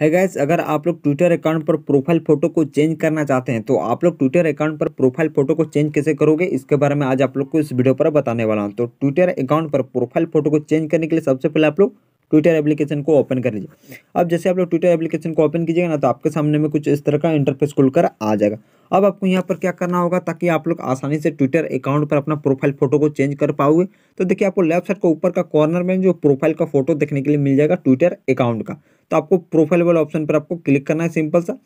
है गैस अगर आप लोग ट्विटर अकाउंट पर प्रोफाइल फोटो को चेंज करना चाहते हैं तो आप लोग ट्विटर अकाउंट पर प्रोफाइल फोटो को चेंज कैसे करोगे इसके बारे में आज आप लोग को इस वीडियो पर बताने वाला हूँ तो ट्विटर अकाउंट पर प्रोफाइल फोटो को चेंज करने के लिए सबसे पहले आप लोग ट्विटर एप्लीकेशन को ओपन कर लीजिए अब जैसे आप लोग ट्विटर एप्लीकेशन को ओपन कीजिएगा ना तो आपके सामने में कुछ इस तरह का इंटरफेस खुलकर आ जाएगा अब आपको यहाँ पर क्या करना होगा ताकि आप लोग आसानी से ट्विटर अकाउंट पर अपना प्रोफाइल फोटो को चेंज कर पाओगे तो देखिए आपको लेफ्ट साइड को ऊपर का कॉर्नर में जो प्रोफाइल का फोटो देखने के लिए मिल जाएगा ट्विटर अकाउंट का तो आपको प्रोफाइल वाले ऑप्शन पर आपको क्लिक करना है सिंपल सा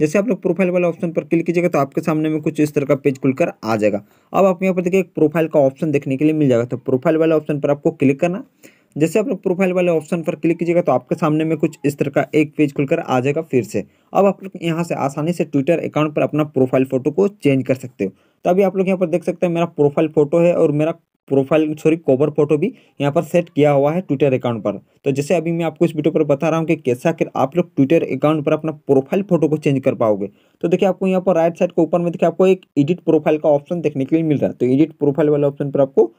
जैसे आप लोग प्रोफाइल वाले ऑप्शन पर क्लिक कीजिएगा तो आपके सामने में कुछ इस तरह का पेज खुलकर आ जाएगा अब आपको यहाँ पर देखिए एक प्रोफाइल का ऑप्शन देखने के लिए मिल जाएगा तो प्रोफाइल वाले ऑप्शन पर आपको क्लिक करना जैसे आप लोग प्रोफाइल वाले ऑप्शन पर क्लिक कीजिएगा तो आपके सामने में कुछ इस तरह का एक पेज खुलकर आ जाएगा फिर से अब आप लोग यहाँ से आसानी से ट्विटर अकाउंट पर अपना प्रोफाइल फ़ोटो को चेंज कर सकते हो तो अभी आप लोग यहाँ पर देख सकते हैं मेरा प्रोफाइल फ़ोटो है और मेरा प्रोफाइल सॉरी कोवर फोटो भी यहाँ पर सेट किया हुआ है ट्विटर अकाउंट पर तो जैसे अभी मैं आपको इस वीडियो पर बता रहा हूँ कि कैसा कर आप लोग ट्विटर अकाउंट पर अपना प्रोफाइल फोटो को चेंज कर पाओगे तो देखिए आपको यहाँ पर राइट साइड के ऊपर में देखिए आपको एक एडिट प्रोफाइल का ऑप्शन देखने के लिए मिल रहा है तो एडिट प्रोफाइल वाले ऑप्शन पर आपको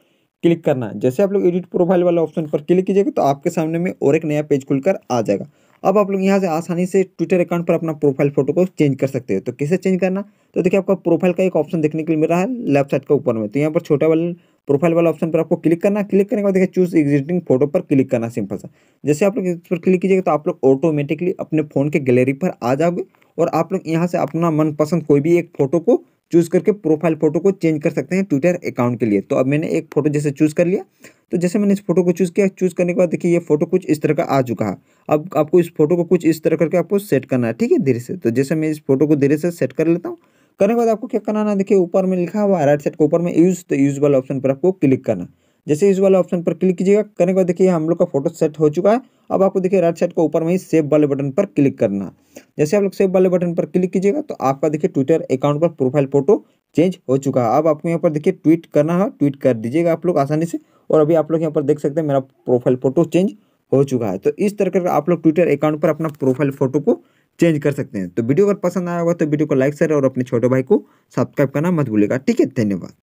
क्लिक करना है जैसे आप लोग एडिट प्रोफाइल वाला ऑप्शन पर क्लिक कीजिएगा तो आपके सामने में और एक नया पेज खुलकर आ जाएगा अब आप लोग यहाँ से आसानी से ट्विटर अकाउंट पर अपना प्रोफाइल फोटो को चेंज कर सकते हो तो कैसे चेंज करना तो देखिए आपका प्रोफाइल का एक ऑप्शन देखने के लिए मिल रहा है लेफ्ट साइड का ऊपर में तो यहाँ पर छोटा वाला प्रोफाइल वाला ऑप्शन पर आपको क्लिक करना क्लिक करने के बाद देखिए चूज एग्जिस्टिंग फोटो पर क्लिक करना सिंपल सा जैसे आप लोग इस पर क्लिक कीजिएगा तो आप लोग ऑटोमेटिकली अपने फोन के गैलरी पर आ जाओगे और आप लोग यहाँ से अपना मनपसंद कोई भी एक फ़ोटो को चूज़ करके प्रोफाइल फ़ोटो को चेंज कर सकते हैं ट्विटर अकाउंट के लिए तो अब मैंने एक फ़ोटो जैसे चूज़ कर लिया तो जैसे मैंने इस फोटो को चूज़ किया चूज़ करने के बाद देखिए ये फोटो कुछ इस तरह का आ चुका है अब आपको इस फोटो को कुछ इस तरह करके आपको सेट करना है ठीक है धीरे से तो जैसे मैं इस फोटो को धीरे से सेट कर लेता हूँ करने के बाद आपको क्या करना है देखिए ऊपर में लिखा हुआ राइट साइड के ऊपर में यूज़ तो यूज़ वाला ऑप्शन पर आपको क्लिक करना जैसे इस वाले ऑप्शन पर क्लिक कीजिएगा करने के बाद देखिए हम लोग का फोटो सेट हो चुका है अब आपको देखिए राइट साइड को ऊपर में ही सेव वाले बटन पर क्लिक करना जैसे आप लोग सेव वाले बटन पर क्लिक कीजिएगा तो आपका देखिए ट्विटर अकाउंट पर प्रोफाइल फोटो चेंज हो चुका है अब आपको यहाँ पर देखिए ट्वीट करना है ट्वीट कर दीजिएगा आप लोग आसानी से और अभी आप लोग यहाँ पर देख सकते हैं मेरा प्रोफाइल फोटो चेंज हो चुका है तो इस तरह का आप लोग ट्विटर अकाउंट पर अपना प्रोफाइल फोटो को चेंज कर सकते हैं तो वीडियो अगर पसंद आया होगा तो वीडियो को लाइक करें और अपने छोटे भाई को सब्सक्राइब करना मत भूलेगा ठीक है धन्यवाद